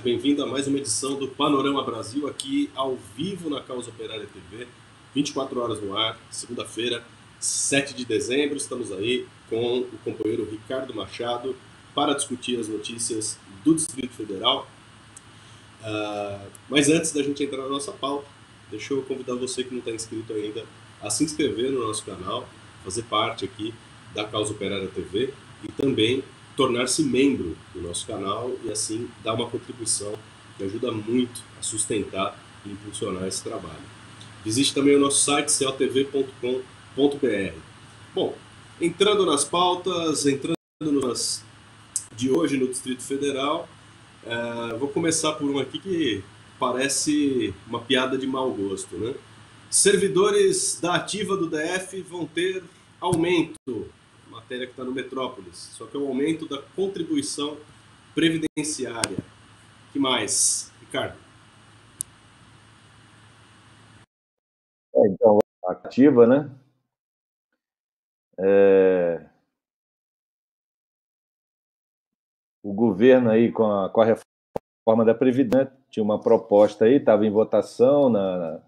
tarde, bem-vindo a mais uma edição do Panorama Brasil, aqui ao vivo na Causa Operária TV, 24 horas no ar, segunda-feira, 7 de dezembro. Estamos aí com o companheiro Ricardo Machado para discutir as notícias do Distrito Federal. Uh, mas antes da gente entrar na nossa pauta, deixa eu convidar você que não está inscrito ainda a se inscrever no nosso canal, fazer parte aqui da Causa Operária TV e também tornar-se membro do nosso canal e assim dar uma contribuição que ajuda muito a sustentar e impulsionar esse trabalho. Visite também o nosso site celtv.com.br. Bom, entrando nas pautas, entrando nas de hoje no Distrito Federal, uh, vou começar por uma aqui que parece uma piada de mau gosto, né? Servidores da ativa do DF vão ter aumento matéria que está no Metrópolis. Só que é o aumento da contribuição previdenciária. que mais, Ricardo? É, então, ativa, né? É... O governo aí com a, com a reforma da Previdência tinha uma proposta aí, estava em votação na, na,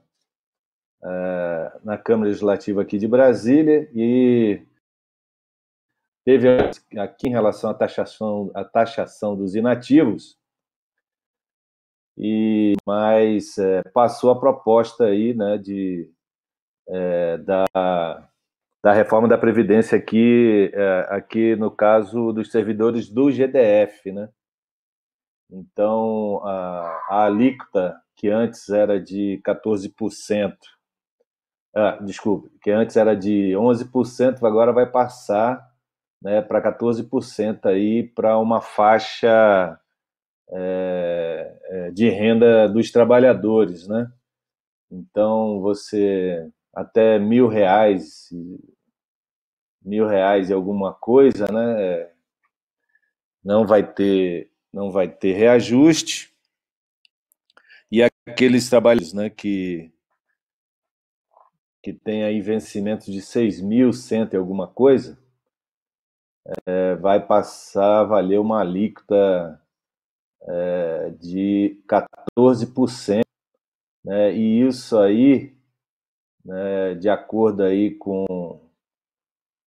é, na Câmara Legislativa aqui de Brasília e teve aqui em relação à taxação, à taxação dos inativos, e mas é, passou a proposta aí, né, de, é, da, da reforma da Previdência aqui, é, aqui no caso dos servidores do GDF, né? Então, a, a alíquota que antes era de 14%, ah, desculpe, que antes era de 11%, agora vai passar né, para 14% aí para uma faixa é, de renda dos trabalhadores, né? Então você até mil reais, mil reais e alguma coisa, né? Não vai ter, não vai ter reajuste e aqueles trabalhos, né, que que tem aí vencimentos de 6.100 e alguma coisa, é, vai passar a valer uma alíquota é, de 14%. Né? E isso aí, né, de acordo aí com,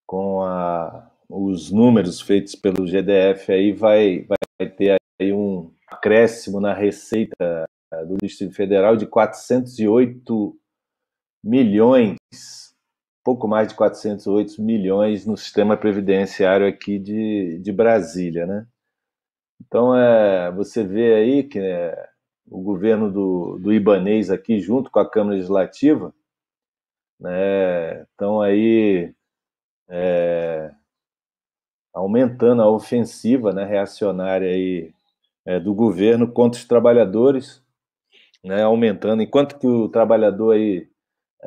com a, os números feitos pelo GDF, aí vai, vai ter aí um acréscimo na receita do Distrito Federal de 408 milhões pouco mais de 408 milhões no sistema previdenciário aqui de, de Brasília, né? Então, é, você vê aí que né, o governo do, do Ibanês aqui, junto com a Câmara Legislativa, né, estão aí é, aumentando a ofensiva né, reacionária aí, é, do governo contra os trabalhadores, né, aumentando. Enquanto que o trabalhador aí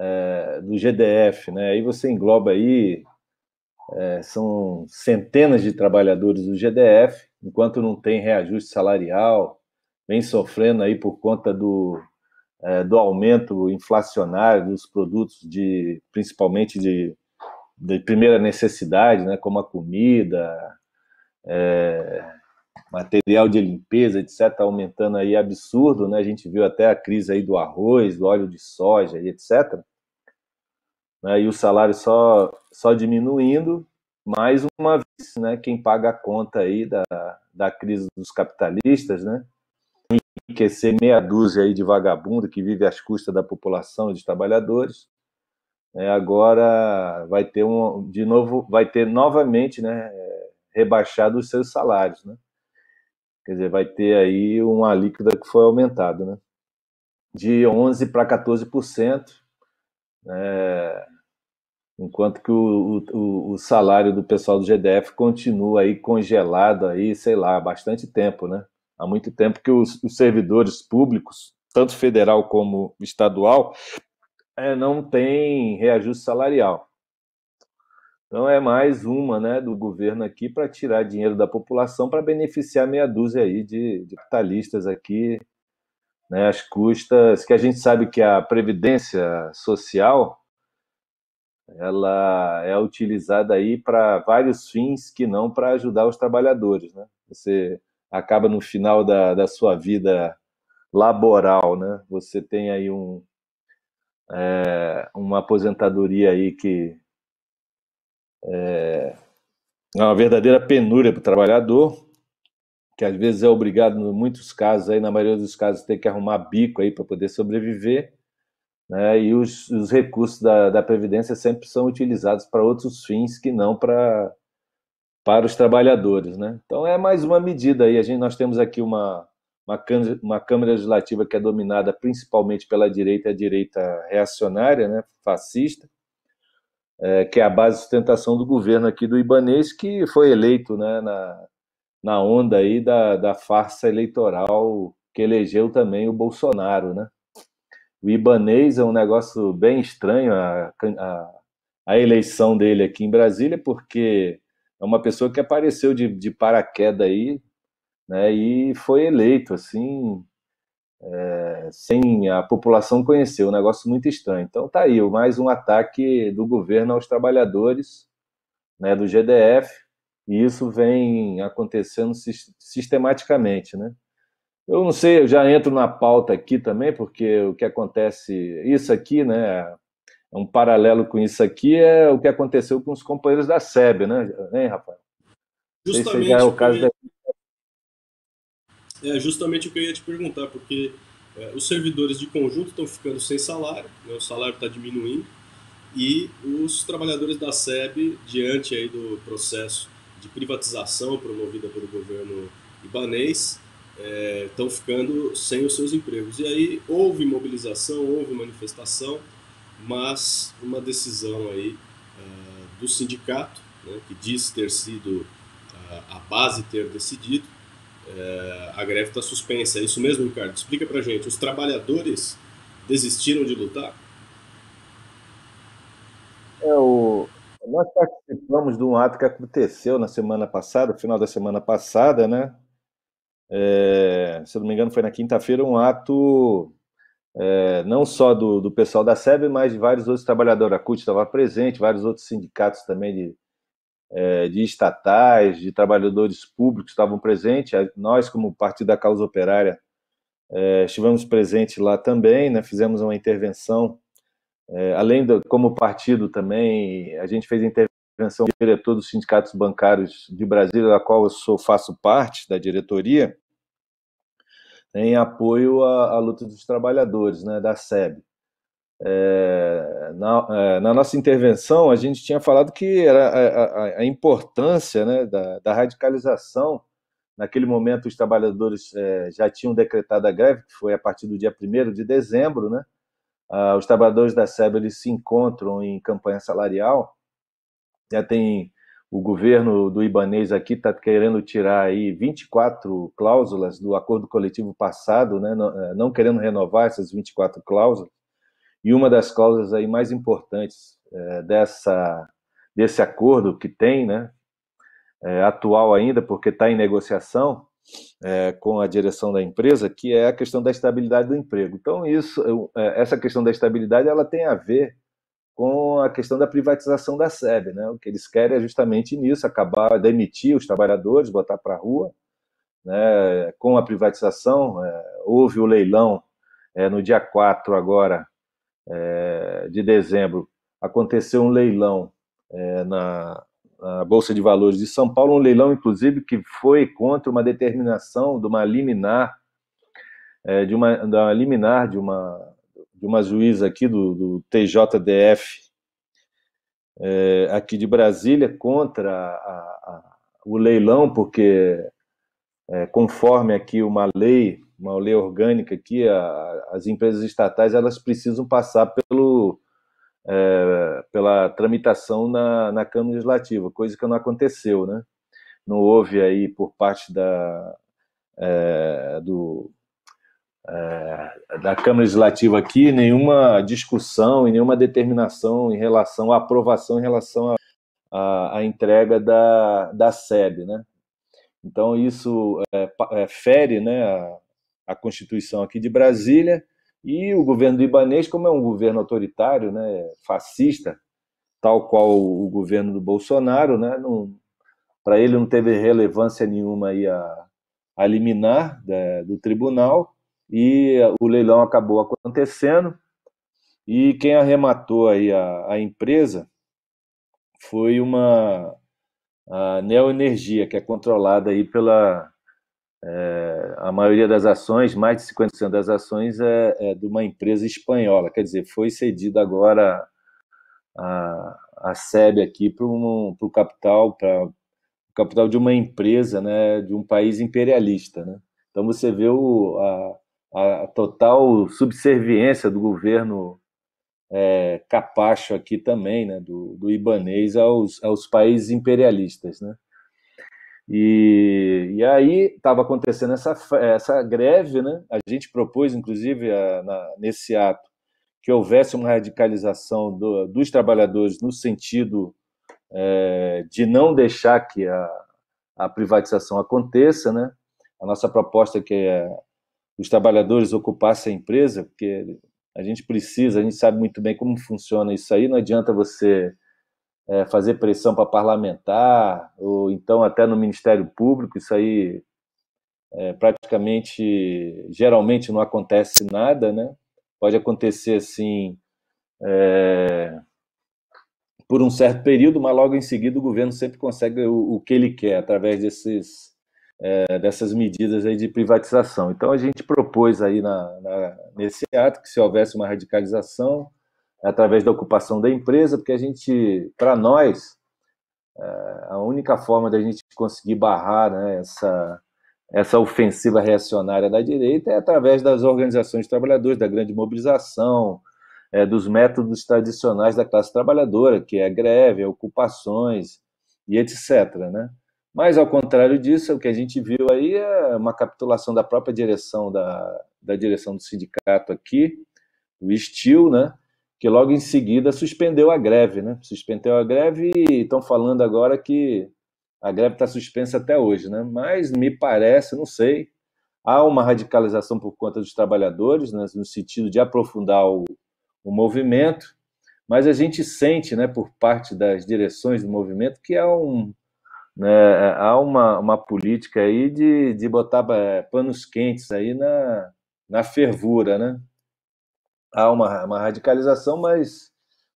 é, do GDF, né? Aí você engloba aí é, são centenas de trabalhadores do GDF, enquanto não tem reajuste salarial, vem sofrendo aí por conta do, é, do aumento inflacionário dos produtos de principalmente de, de primeira necessidade, né? Como a comida, é, material de limpeza, etc., aumentando aí absurdo, né? A gente viu até a crise aí do arroz, do óleo de soja etc. Né? E o salário só, só diminuindo, mais uma vez, né? Quem paga a conta aí da, da crise dos capitalistas, né? Enriquecer meia dúzia aí de vagabundo que vive às custas da população de trabalhadores. É, agora vai ter um de novo vai ter novamente né é, rebaixado os seus salários né Quer dizer, vai ter aí uma alíquota que foi aumentada, né? De 11% para 14%, é, enquanto que o, o, o, salário do pessoal do GDF continua aí congelado aí, sei lá, há bastante tempo, né? Há muito tempo que os, os servidores públicos, tanto federal como estadual, é, não têm reajuste salarial. Então é mais uma né, do governo aqui para tirar dinheiro da população para beneficiar meia dúzia aí de, de capitalistas aqui, né, As custas, que a gente sabe que a previdência social ela é utilizada aí para vários fins que não para ajudar os trabalhadores. Né? Você acaba no final da, da sua vida laboral, né? você tem aí um, é, uma aposentadoria aí que é, é uma verdadeira penúria para o trabalhador, que às vezes é obrigado, em muitos casos, aí, na maioria dos casos, ter que arrumar bico para poder sobreviver. Né? E os, os recursos da, da, Previdência sempre são utilizados para outros fins que não para para os trabalhadores, né? Então é mais uma medida aí. A gente nós temos aqui uma uma, uma câmara legislativa que é dominada principalmente pela direita, a direita reacionária, né, fascista, é, que é a base de sustentação do governo aqui do Ibanês, que foi eleito né, na, na onda aí da, da farsa eleitoral que elegeu também o Bolsonaro, né? O Ibanês é um negócio bem estranho, a, a, a eleição dele aqui em Brasília, porque é uma pessoa que apareceu de, de paraquedas aí, né, e foi eleito, assim, é, sem a população conhecer, um negócio muito estranho. Então tá aí, mais um ataque do governo aos trabalhadores, né, do GDF, e isso vem acontecendo sistematicamente, né? Eu não sei, eu já entro na pauta aqui também, porque o que acontece, isso aqui, né, é um paralelo com isso aqui é o que aconteceu com os companheiros da SEB, né, hein, Rafael? Justamente. Se já é o caso da é justamente o que eu ia te perguntar, porque é, os servidores de conjunto estão ficando sem salário, né, o salário está diminuindo, e os trabalhadores da SEB, diante aí do processo de privatização promovida pelo governo ibanês, estão é, ficando sem os seus empregos. E aí houve mobilização, houve manifestação, mas uma decisão aí uh, do sindicato, né, que diz ter sido uh, a base ter decidido, é, a greve está suspensa. É isso mesmo, Ricardo? Explica para gente. Os trabalhadores desistiram de lutar? É, o... Nós participamos de um ato que aconteceu na semana passada, final da semana passada, né? É, se eu não me engano, foi na quinta-feira um ato é, não só do, do pessoal da SEB, mas de vários outros trabalhadores. A CUT estava presente, vários outros sindicatos também de, é, de estatais, de trabalhadores públicos estavam presentes. Nós, como Partido da Causa Operária, é, estivemos presentes lá também, né? fizemos uma intervenção. É, além do, como partido também, a gente fez a intervenção do diretor dos sindicatos bancários de Brasília, da qual eu sou, faço parte da diretoria, em apoio à, à luta dos trabalhadores, né, da SEB. É, na, é, na, nossa intervenção, a gente tinha falado que era a, a, a importância né, da, da, radicalização. Naquele momento, os trabalhadores é, já tinham decretado a greve, que foi a partir do dia 1 de dezembro. Né? Ah, os trabalhadores da SEB eles se encontram em campanha salarial. Já tem o governo do Ibanês aqui está querendo tirar aí 24 cláusulas do acordo coletivo passado, né? não, é, não querendo renovar essas 24 cláusulas e uma das causas aí mais importantes é, dessa, desse acordo que tem, né, é, atual ainda, porque está em negociação é, com a direção da empresa, que é a questão da estabilidade do emprego. Então, isso, é, essa questão da estabilidade ela tem a ver com a questão da privatização da SEB. Né? O que eles querem é justamente nisso, acabar, demitir os trabalhadores, botar para a rua. Né? Com a privatização, é, houve o leilão é, no dia 4 agora é, de dezembro, aconteceu um leilão é, na, na, Bolsa de Valores de São Paulo, um leilão, inclusive, que foi contra uma determinação de uma liminar, é, de uma, da liminar de uma, de uma juíza aqui do, do TJDF, aqui de Brasília, contra a, a, o leilão, porque é, conforme aqui uma lei, uma lei orgânica aqui, a, as empresas estatais elas precisam passar pelo, é, pela tramitação na, na Câmara Legislativa, coisa que não aconteceu, né? Não houve aí por parte da, é, do, é, da Câmara Legislativa aqui nenhuma discussão e nenhuma determinação em relação à aprovação, em relação à entrega da, da SEB, né? Então, isso é, é, fere né, a, a, Constituição aqui de Brasília e o governo do Ibanês, como é um governo autoritário, né, fascista, tal qual o governo do Bolsonaro, né, para ele não teve relevância nenhuma aí a, a liminar da, do tribunal e o leilão acabou acontecendo e quem arrematou aí a, a empresa foi uma a Neoenergia, que é controlada aí pela é, a maioria das ações, mais de 50% das ações é, é, de uma empresa espanhola, quer dizer, foi cedida agora a, a SEB aqui para um, o capital, para o capital de uma empresa, né, de um país imperialista, né? Então você vê o, a, a total subserviência do governo é, capacho aqui também, né, do, do ibanês aos, aos países imperialistas, né? E, e aí estava acontecendo essa, essa greve, né? A gente propôs, inclusive, a, na, nesse ato, que houvesse uma radicalização do, dos trabalhadores no sentido é, de não deixar que a, a privatização aconteça, né? A nossa proposta é que é, os trabalhadores ocupassem a empresa, porque a gente precisa, a gente sabe muito bem como funciona isso aí, não adianta você é, fazer pressão para parlamentar, ou então até no Ministério Público, isso aí é, praticamente, geralmente não acontece nada, né? Pode acontecer assim é, por um certo período, mas logo em seguida o governo sempre consegue o, o que ele quer através desses é, dessas medidas aí de privatização. Então a gente propôs aí na, na, nesse ato que se houvesse uma radicalização através da ocupação da empresa, porque a gente, para nós, é, a única forma da gente conseguir barrar né, essa essa ofensiva reacionária da direita é através das organizações de trabalhadores, da grande mobilização, é, dos métodos tradicionais da classe trabalhadora, que é greve, ocupações e etc. Né? Mas, ao contrário disso, o que a gente viu aí é uma capitulação da própria direção da, da direção do sindicato aqui, o Estil, né? que logo em seguida suspendeu a greve. Né? Suspendeu a greve e estão falando agora que a greve está suspensa até hoje. Né? Mas me parece, não sei, há uma radicalização por conta dos trabalhadores, né? no sentido de aprofundar o, o movimento, mas a gente sente, né, por parte das direções do movimento, que há um né, é, há uma, uma política aí de, de botar é, panos quentes aí na, na fervura, né? Há uma, uma radicalização, mas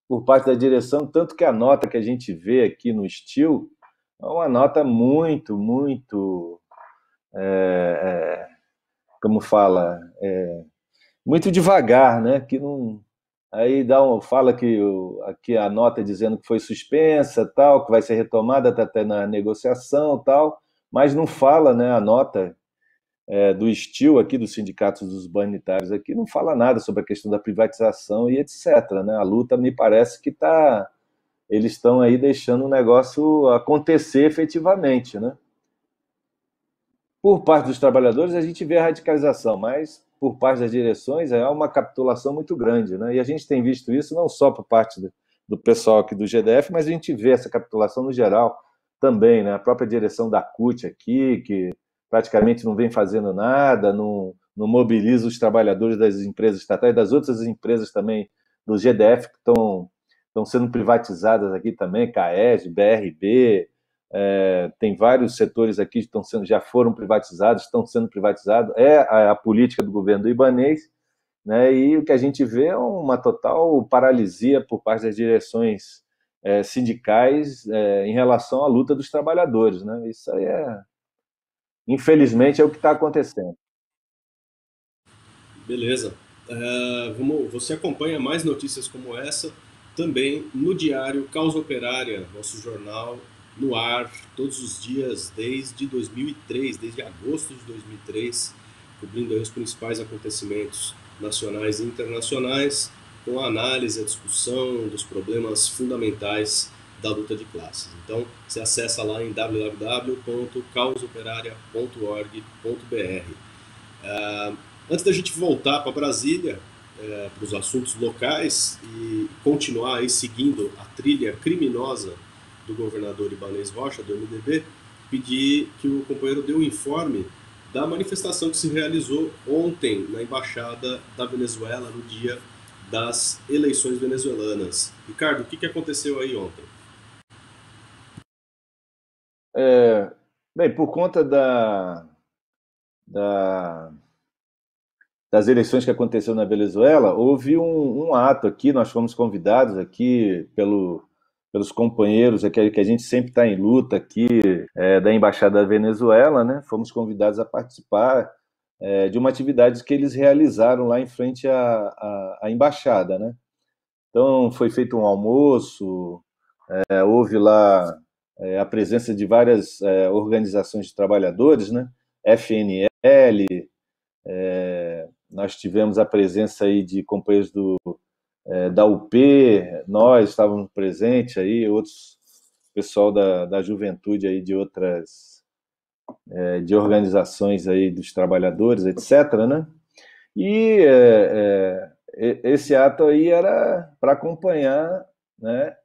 por parte da direção, tanto que a nota que a gente vê aqui no estilo é uma nota muito, muito, é, é, como fala, é, muito devagar, né? Que não, aí dá um, fala que o, aqui a nota é dizendo que foi suspensa, tal, que vai ser retomada até tá, tá na negociação, tal, mas não fala, né, a nota é, do estilo aqui dos sindicatos dos banitários aqui não fala nada sobre a questão da privatização e etc, né? A luta me parece que tá eles estão aí deixando o negócio acontecer efetivamente, né? Por parte dos trabalhadores, a gente vê a radicalização, mas por parte das direções é uma capitulação muito grande. Né? E a gente tem visto isso não só por parte do pessoal aqui do GDF, mas a gente vê essa capitulação no geral também. Né? A própria direção da CUT aqui, que praticamente não vem fazendo nada, não, não mobiliza os trabalhadores das empresas estatais, das outras empresas também do GDF que estão, estão sendo privatizadas aqui também, CAES, BRB, é, tem vários setores aqui que estão sendo, já foram privatizados, estão sendo privatizados, é a, a política do governo do Ibanês, né, e o que a gente vê é uma total paralisia por parte das direções é, sindicais é, em relação à luta dos trabalhadores. Né? Isso aí é, infelizmente, é o que está acontecendo. Beleza. É, vamos, você acompanha mais notícias como essa também no diário Causa Operária, nosso jornal no ar todos os dias desde 2003, desde agosto de 2003, cobrindo os principais acontecimentos nacionais e internacionais, com a análise, a discussão dos problemas fundamentais da luta de classes. Então, você acessa lá em www.causoperaria.org.br. Uh, ah, antes da gente voltar para Brasília, uh, para os assuntos locais e continuar aí seguindo a trilha criminosa do governador Ibanez Rocha, do MDB, pedir que o companheiro dê um informe da manifestação que se realizou ontem na Embaixada da Venezuela, no dia das eleições venezuelanas. Ricardo, o que, aconteceu aí ontem? É, bem, por conta da, da, das eleições que aconteceu na Venezuela, houve um, um ato aqui, nós fomos convidados aqui pelo pelos companheiros, é que a gente sempre está em luta aqui é, da Embaixada da Venezuela, né? Fomos convidados a participar é, de uma atividade que eles realizaram lá em frente à, à, à Embaixada, né? Então, foi feito um almoço, é, houve lá é, a presença de várias é, organizações de trabalhadores, né? FNL, é, nós tivemos a presença aí de companheiros do é, da UP, nós estávamos presentes aí, outros pessoal da, da juventude aí de outras é, de organizações aí dos trabalhadores, etc, né? E é, é esse ato aí era para acompanhar, né,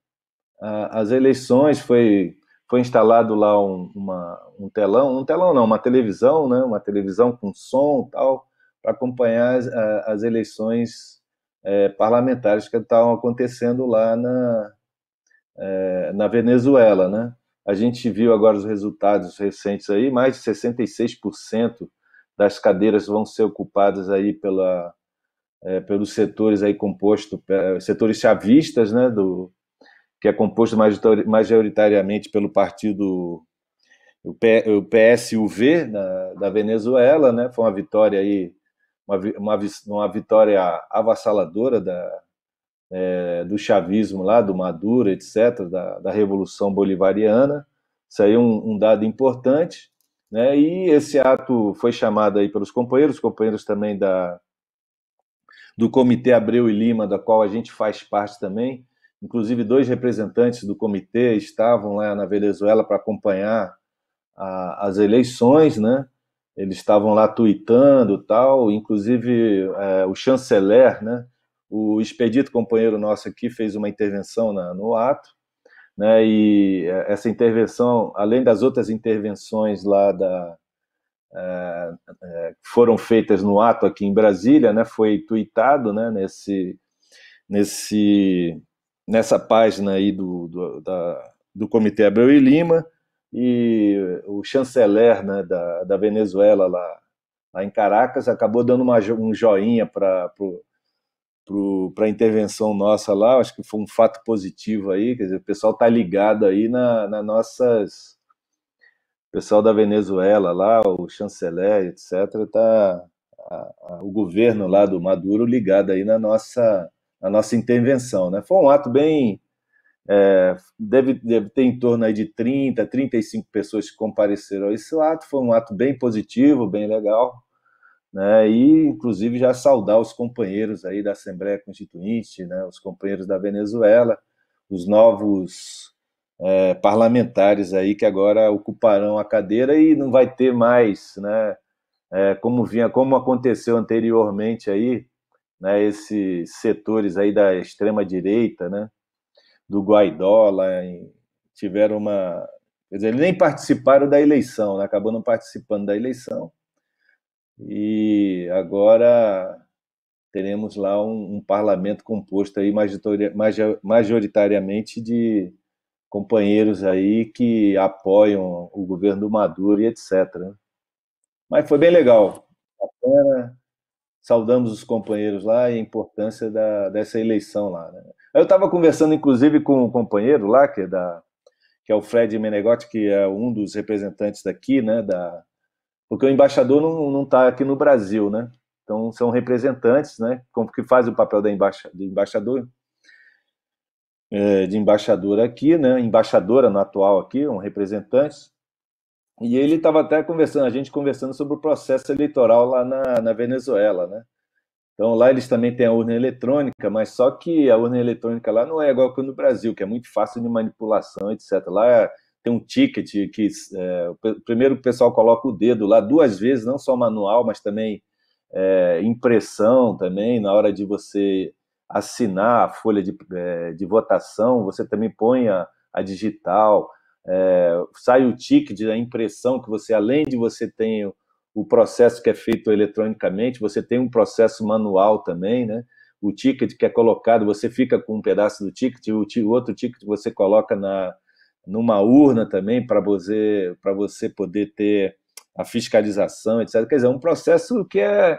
a, as eleições, foi foi instalado lá um, uma, um telão, um telão não, uma televisão, né, uma televisão com som tal, para acompanhar as, as eleições é, parlamentares que estavam acontecendo lá na, é, na Venezuela, né? A gente viu agora os resultados recentes aí, mais de 66% das cadeiras vão ser ocupadas aí pela, é, pelos setores aí composto, é, setores chavistas, né, do, que é composto majoritariamente pelo partido o PSUV na, da Venezuela, né? Foi uma vitória aí uma, uma, vitória avassaladora da, é, do chavismo lá, do Maduro, etc., da, da Revolução Bolivariana. Isso aí é um, um dado importante. Né? E esse ato foi chamado aí pelos companheiros, companheiros também da, do Comitê Abreu e Lima, da qual a gente faz parte também. Inclusive, dois representantes do comitê estavam lá na Venezuela para acompanhar a, as eleições, né? eles estavam lá tuitando tal, inclusive é, o chanceler, né, o Expedito, companheiro nosso aqui, fez uma intervenção na, no ato, né, e é, essa intervenção, além das outras intervenções lá da, é, é, foram feitas no ato aqui em Brasília, né, foi tuitado né, nesse, nesse, nessa página aí do, do, da, do Comitê Abreu e Lima, e o chanceler né, da, da Venezuela lá, lá em Caracas acabou dando uma, um joinha para para a intervenção nossa lá, acho que foi um fato positivo aí, quer dizer, o pessoal tá ligado aí na, na nossas o pessoal da Venezuela lá, o chanceler, etc, tá a, a, o governo lá do Maduro ligado aí na nossa na nossa intervenção, né? Foi um ato bem é, deve, deve ter em torno aí de 30, 35 pessoas que compareceram a esse ato. Foi um ato bem positivo, bem legal. Né? E, inclusive, já saudar os companheiros aí da Assembleia Constituinte, né? os companheiros da Venezuela, os novos é, parlamentares aí que agora ocuparão a cadeira e não vai ter mais, né? É, como vinha, como aconteceu anteriormente aí, né? Esses setores aí da extrema direita, né? do Guaidó lá em, tiveram uma. Quer dizer, eles nem participaram da eleição, né? acabou não participando da eleição. E agora teremos lá um, um parlamento composto aí majoritariamente de companheiros aí que apoiam o governo do Maduro e etc. Né. Mas foi bem legal. Saudamos os companheiros lá e a importância da, dessa eleição lá. Né? Eu estava conversando, inclusive, com um companheiro lá, que é, da, que é o Fred Menegotti, que é um dos representantes daqui, né? Da, porque o embaixador não está aqui no Brasil, né? Então, são representantes, né? Como que fazem o papel da embaixador, é, de embaixador aqui, né? Embaixadora no atual aqui, um representante. E ele estava até conversando, a gente conversando sobre o processo eleitoral lá na, na Venezuela, né? Então lá eles também têm a urna eletrônica, mas só que a urna eletrônica lá não é igual que no Brasil, que é muito fácil de manipulação, etc. Lá tem um ticket que é, primeiro o pessoal coloca o dedo lá duas vezes, não só manual, mas também é, impressão também na hora de você assinar a folha de, é, de votação, você também põe a, a digital, é, sai o ticket da impressão que você, além de você ter o processo que é feito eletronicamente, você tem um processo manual também, né? O ticket que é colocado, você fica com um pedaço do ticket, o, o outro ticket você coloca na numa urna também para você para você poder ter a fiscalização, etc. Quer dizer, é um processo que é, é,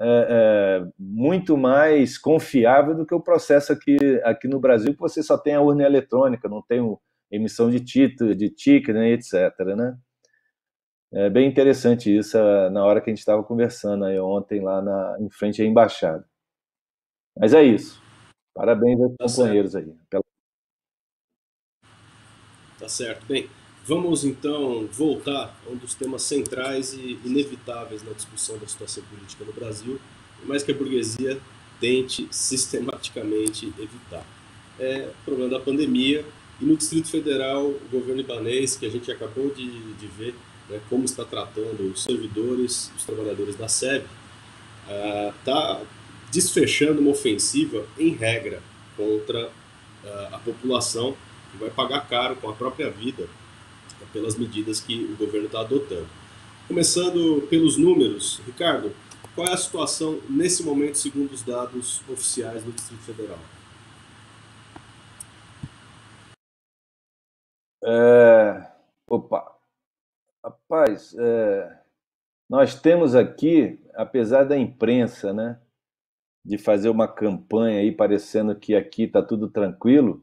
é, muito mais confiável do que o processo aqui, aqui no Brasil, que você só tem a urna eletrônica, não tem o, emissão de título, de ticket, né, etc. Né? É bem interessante isso, eh, na hora que a gente estava conversando aí ontem, lá na, em frente à embaixada. Mas é isso. Parabéns aos tá companheiros certo. aí. Pela... Tá certo. Bem, vamos então voltar a um dos temas centrais e inevitáveis na discussão da situação política no Brasil, mas que a burguesia tente sistematicamente evitar. É o problema da pandemia, e no Distrito Federal, o governo ibanês que a gente acabou de, de ver, né, como está tratando os servidores, os trabalhadores da SEB, está ah, uh, desfechando uma ofensiva, em regra, contra uh, a população que vai pagar caro com a própria vida né, pelas medidas que o governo está adotando. Começando pelos números, Ricardo, qual é a situação nesse momento, segundo os dados oficiais do Distrito Federal? É... Opa, Rapaz, é, nós temos aqui, apesar da imprensa, né, de fazer uma campanha aí parecendo que aqui está tudo tranquilo,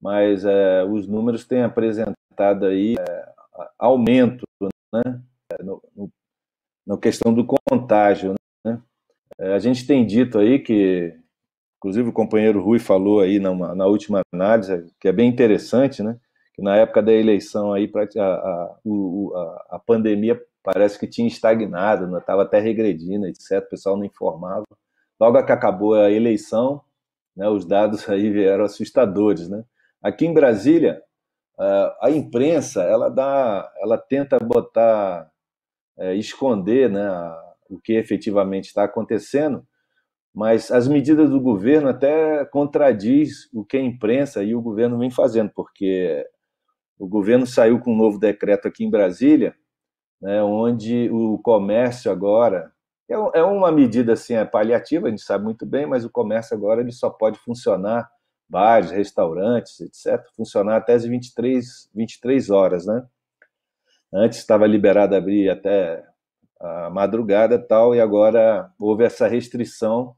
mas é, os números têm apresentado aí é, aumento, né, no, no, no, questão do contágio, né? É, a gente tem dito aí que, inclusive o companheiro Rui falou aí numa, na última análise, que é bem interessante, né? que na época da eleição aí a, a, a, a pandemia parece que tinha estagnado, estava né? até regredindo, etc. O pessoal não informava. Logo que acabou a eleição, né, os dados aí vieram assustadores, né? Aqui em Brasília, a imprensa ela dá, ela tenta botar, é, esconder, né, o que efetivamente está acontecendo, mas as medidas do governo até contradiz o que a imprensa e o governo vem fazendo, porque o governo saiu com um novo decreto aqui em Brasília, né, onde o comércio agora é, é uma medida assim é paliativa, a gente sabe muito bem, mas o comércio agora ele só pode funcionar bares, restaurantes, etc., funcionar até as 23, 23 horas, né? Antes estava liberado abrir até a madrugada tal, e agora houve essa restrição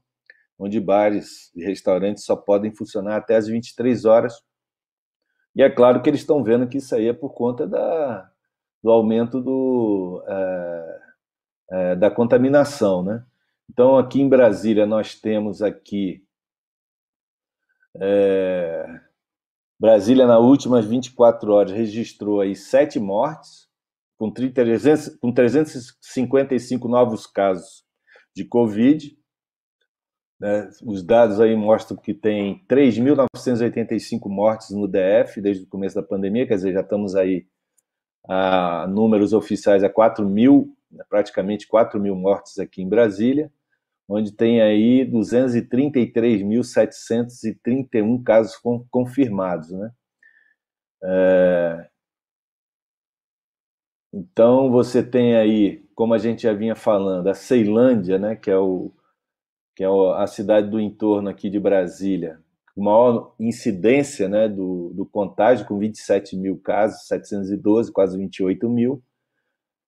onde bares e restaurantes só podem funcionar até as 23 horas e é claro que eles estão vendo que isso aí é por conta da, do aumento do, é, é, da contaminação, né? Então, aqui em Brasília, nós temos aqui... É, Brasília, nas últimas 24 horas, registrou aí sete mortes, com, 300, com 355 novos casos de Covid né? Os dados aí mostram que tem 3.985 mortes no DF desde o começo da pandemia, quer dizer, já estamos aí a números oficiais a 4 mil, né, praticamente 4 mil mortes aqui em Brasília, onde tem aí 233.731 casos confirmados, né? É... Então você tem aí, como a gente já vinha falando, a Ceilândia, né, que é o, que é a cidade do entorno aqui de Brasília, maior incidência né, do, do contágio, com 27 mil casos, 712, quase 28 mil.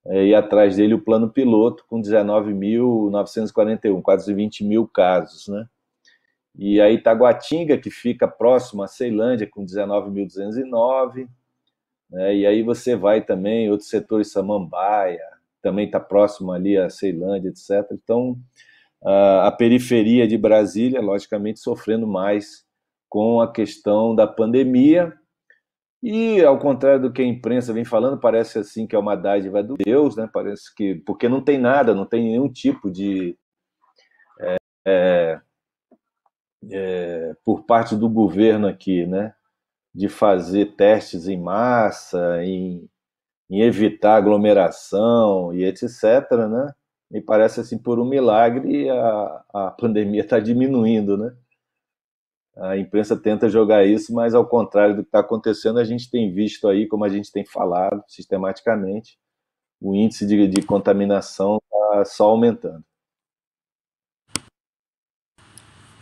É, e atrás dele o plano piloto, com 19.941, quase 20 mil casos. Né? E aí Itaguatinga, que fica próximo à Ceilândia, com 19.209. Né? E aí você vai também, outros setores, Samambaia, também está próximo ali à Ceilândia, etc. Então, a periferia de Brasília, logicamente, sofrendo mais com a questão da pandemia. E, ao contrário do que a imprensa vem falando, parece assim que é uma dádiva do Deus, né? Parece que. Porque não tem nada, não tem nenhum tipo de. É, é, é, por parte do governo aqui, né? De fazer testes em massa, em, em evitar aglomeração e etc, né? me parece assim, por um milagre, a, a pandemia está diminuindo, né? A imprensa tenta jogar isso, mas ao contrário do que está acontecendo, a gente tem visto aí, como a gente tem falado sistematicamente, o índice de, de contaminação está só aumentando.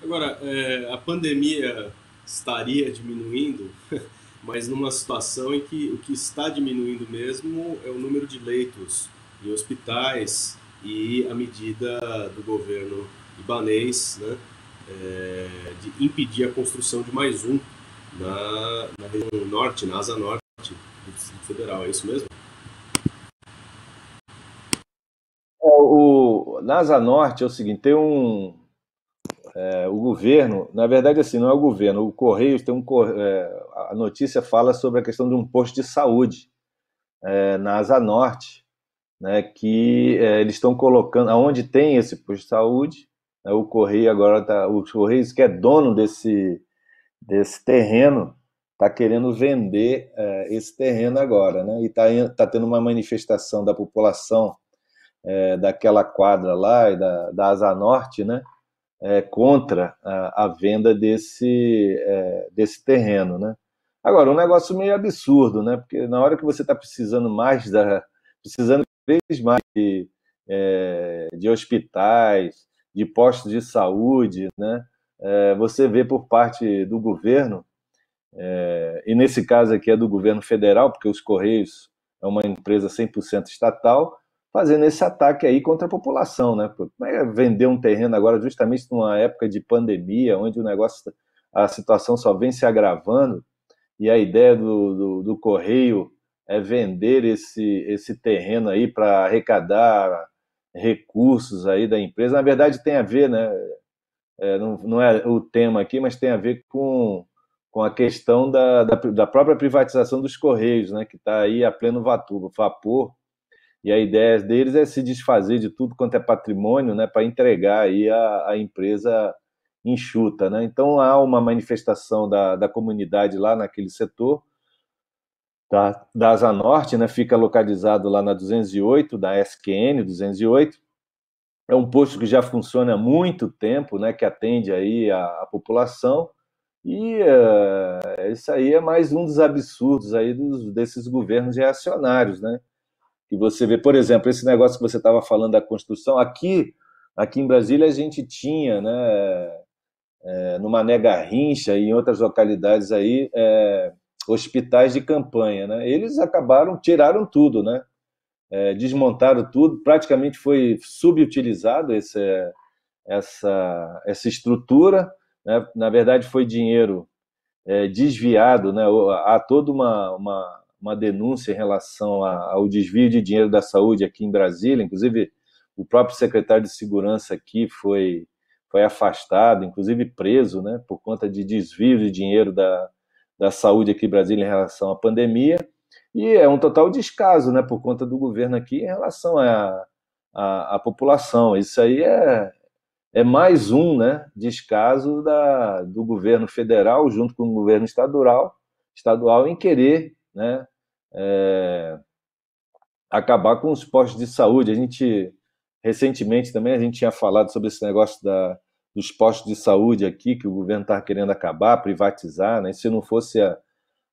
Agora, é, a pandemia estaria diminuindo, mas numa situação em que o que está diminuindo mesmo é o número de leitos e hospitais, e a medida do governo libanês né, é, de impedir a construção de mais um na, na região norte, na asa norte do Distrito Federal. É isso mesmo? É, o, na asa norte é o seguinte: tem um. É, o governo, na verdade, assim, não é o governo, o Correios tem um. É, a notícia fala sobre a questão de um posto de saúde na Asa Norte, né, que é, eles estão colocando, aonde tem esse posto de saúde, né, o Correio agora tá, o correio que é dono desse, desse terreno, está querendo vender é, esse terreno agora, né, e está tá tendo uma manifestação da população é, daquela quadra lá e da, da Asa Norte, né, é, contra a, a, venda desse, é, desse terreno, né. Agora, um negócio meio absurdo, né, porque na hora que você está precisando mais da precisando vez mais de, é, de hospitais, de postos de saúde, né? É, você vê por parte do governo, é, e nesse caso aqui é do governo federal, porque os Correios é uma empresa 100% estatal, fazendo esse ataque aí contra a população, né? Como é, é vender um terreno agora, justamente numa época de pandemia, onde o negócio, tá, a situação só vem se agravando, e a ideia do, do, do Correio é, vender esse, esse terreno aí para arrecadar recursos aí da empresa. Na verdade, tem a ver, né? É, não, não, é o tema aqui, mas tem a ver com, com a questão da, da, da própria privatização dos Correios, né? Que está aí a pleno vapor. E a ideia deles é se desfazer de tudo quanto é patrimônio, né, para entregar aí a, a empresa enxuta, né? Então há uma manifestação da, da comunidade lá naquele setor da, da Asa Norte, né, fica localizado lá na 208, da SQN 208. É um posto que já funciona há muito tempo, né, que atende aí a, a população. E uh, isso aí é mais um dos absurdos aí dos, desses governos reacionários, né? Que você vê, por exemplo, esse negócio que você estava falando da construção, aqui, aqui em Brasília a gente tinha, né, é, eh, no Mané Garrincha e em outras localidades aí, é, hospitais de campanha, né? Eles acabaram, tiraram tudo, né? É, desmontaram tudo, praticamente foi subutilizado esse, essa, essa estrutura, né? na verdade foi dinheiro é, desviado, né? há toda uma, uma, uma denúncia em relação a, ao desvio de dinheiro da saúde aqui em Brasília, inclusive o próprio secretário de segurança aqui foi, foi afastado, inclusive preso, né? por conta de desvio de dinheiro da, da saúde aqui em Brasília em relação à pandemia. E é um total descaso, né, por conta do governo aqui em relação à, à, à população. Isso aí é, é mais um né, descaso da, do governo federal junto com o governo estadual, estadual em querer né, é, acabar com os postos de saúde. A gente recentemente também a gente tinha falado sobre esse negócio da, dos postos de saúde aqui, que o governo está querendo acabar, privatizar, né? se não fosse a,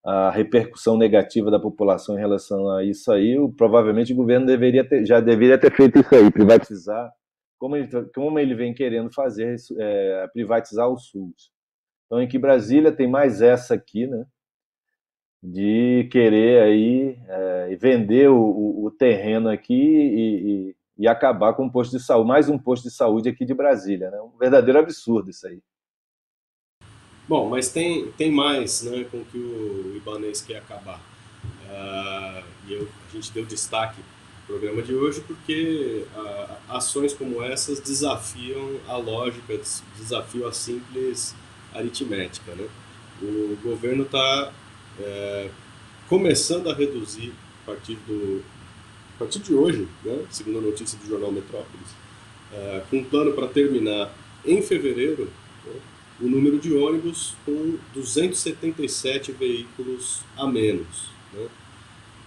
a repercussão negativa da população em relação a isso aí, o, provavelmente o governo deveria ter, já deveria ter feito isso aí, privatizar, como ele, como ele vem querendo fazer, é, privatizar o SUS. Então, em que Brasília tem mais essa aqui, né? de querer aí é, vender o, o, o, terreno aqui e, e e acabar com um posto de saúde, mais um posto de saúde aqui de Brasília. Né? Um verdadeiro absurdo isso aí. Bom, mas tem, tem mais né, com que o Ibanês quer acabar. Uh, e eu, a gente deu destaque no programa de hoje porque uh, ações como essas desafiam a lógica, desafiam a simples aritmética. Né? O governo está eh, começando a reduzir, a partir do a partir de hoje, né, segundo a notícia do jornal Metrópolis, uh, com um plano para terminar em fevereiro né, o número de ônibus com 277 veículos a menos. Né.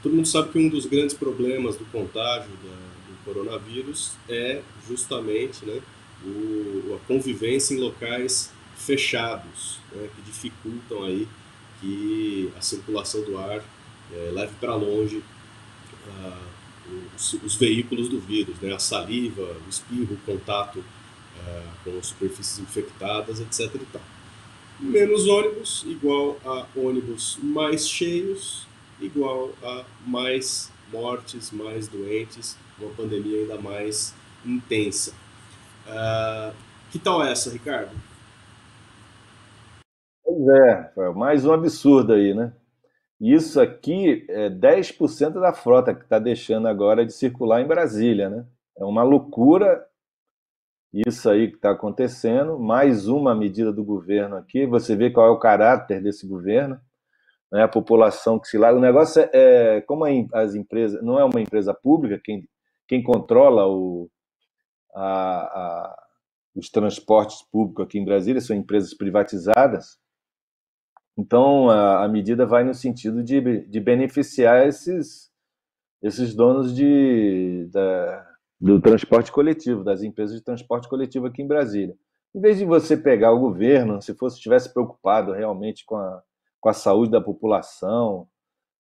Todo mundo sabe que um dos grandes problemas do contágio da, do coronavírus é justamente né, o, a convivência em locais fechados, né, que dificultam aí que a circulação do ar é, leve para longe ah, os, os, veículos do vírus, né? a saliva, o espirro, o contato uh, com superfícies infectadas, etc. E tal. Menos ônibus igual a ônibus mais cheios, igual a mais mortes, mais doentes, uma pandemia ainda mais intensa. Uh, que tal essa, Ricardo? Pois é, mais um absurdo aí, né? Isso aqui é 10% da frota que está deixando agora de circular em Brasília, né? É uma loucura isso aí que está acontecendo. Mais uma medida do governo aqui. Você vê qual é o caráter desse governo, né? A população que se lá. O negócio é, é como as empresas, não é uma empresa pública quem, quem controla o, a, a, os transportes públicos aqui em Brasília são empresas privatizadas então, a, a medida vai no sentido de, de beneficiar esses, esses donos de, da, do transporte coletivo, das empresas de transporte coletivo aqui em Brasília. Em vez de você pegar o governo, se fosse tivesse preocupado realmente com a, com a saúde da população,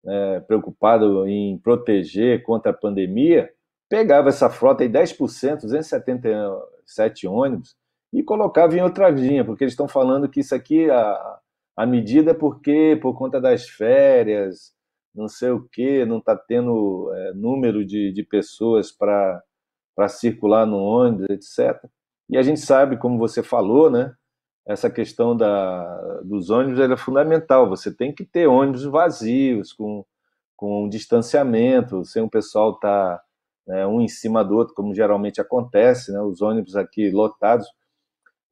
é, preocupado em proteger contra a pandemia, pegava essa frota aí 10%, 277 ônibus, e colocava em outra linha, porque eles estão falando que isso aqui, a, à medida é porque, por conta das férias, não sei o quê, não está tendo é, número de, de pessoas para circular no ônibus, etc. E a gente sabe, como você falou, né? Essa questão da, dos ônibus é fundamental. Você tem que ter ônibus vazios, com, com um distanciamento, sem o pessoal estar tá, né, um em cima do outro, como geralmente acontece, né? Os ônibus aqui lotados.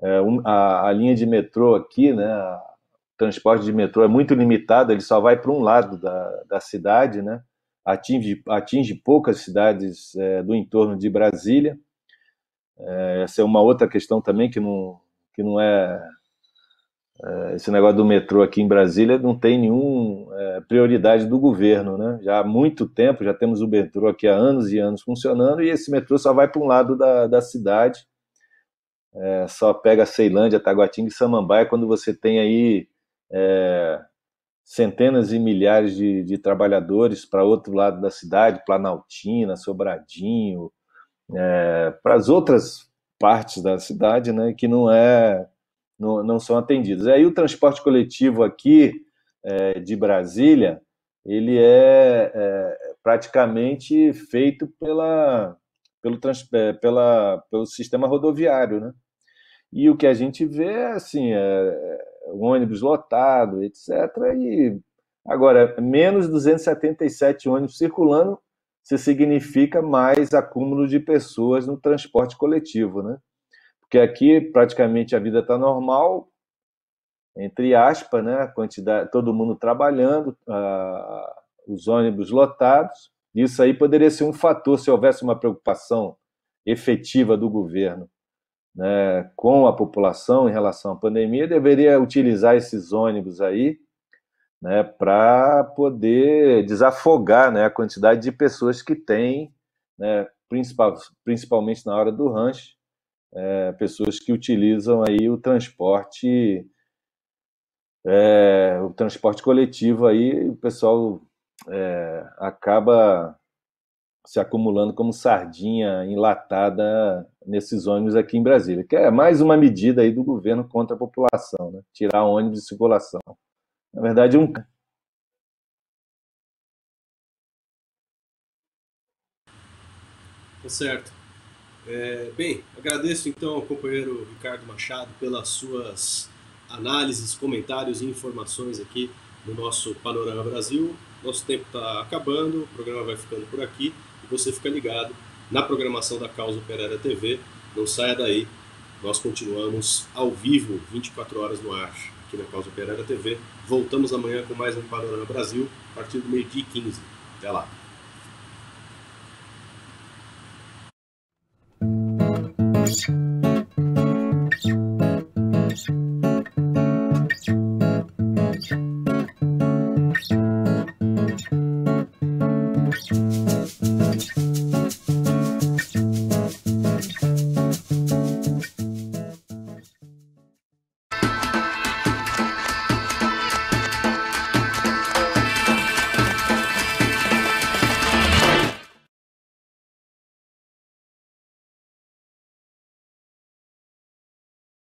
É, um, a, a, linha de metrô aqui, né? transporte de metrô é muito limitado, ele só vai para um lado da, da cidade, né? atinge, atinge poucas cidades é, do entorno de Brasília. É, essa é uma outra questão também que não, que não é, é Esse negócio do metrô aqui em Brasília não tem nenhuma é, prioridade do governo. Né? Já há muito tempo, já temos o metrô aqui há anos e anos funcionando, e esse metrô só vai para um lado da, da cidade. É, só pega Ceilândia, Taguatinga e Samambaia quando você tem aí é, centenas e milhares de, de trabalhadores para outro lado da cidade, Planaltina, Sobradinho, é, para as outras partes da cidade, né, que não é não, não são atendidos. Aí o transporte coletivo aqui é, de Brasília ele é, é, praticamente feito pela, pelo, trans, é, pela, pelo sistema rodoviário, né? E o que a gente vê assim, é, ônibus lotado, etc. E agora, menos 277 ônibus circulando, se significa mais acúmulo de pessoas no transporte coletivo, né? Porque aqui praticamente a vida está normal, entre aspas, né? quantidade, todo mundo trabalhando, os ônibus lotados. Isso aí poderia ser um fator se houvesse uma preocupação efetiva do governo né, com a população em relação à pandemia, deveria utilizar esses ônibus aí né, para poder desafogar né, a quantidade de pessoas que tem, né, principal, principalmente na hora do rancho, é, pessoas que utilizam aí o transporte é, o transporte coletivo aí o pessoal é, acaba se acumulando como sardinha enlatada nesses ônibus aqui em Brasília, que é mais uma medida aí do governo contra a população, né? tirar ônibus de circulação. Na verdade, um Tá certo. É, bem, agradeço então ao companheiro Ricardo Machado pelas suas análises, comentários e informações aqui no nosso Panorama Brasil. Nosso tempo está acabando, o programa vai ficando por aqui e você fica ligado na programação da Causa Operária TV. Não saia daí, nós continuamos ao vivo, 24 horas no ar, aqui na Causa Operária TV. Voltamos amanhã com mais um Panorama Brasil, a partir do meio-dia e 15. Até lá!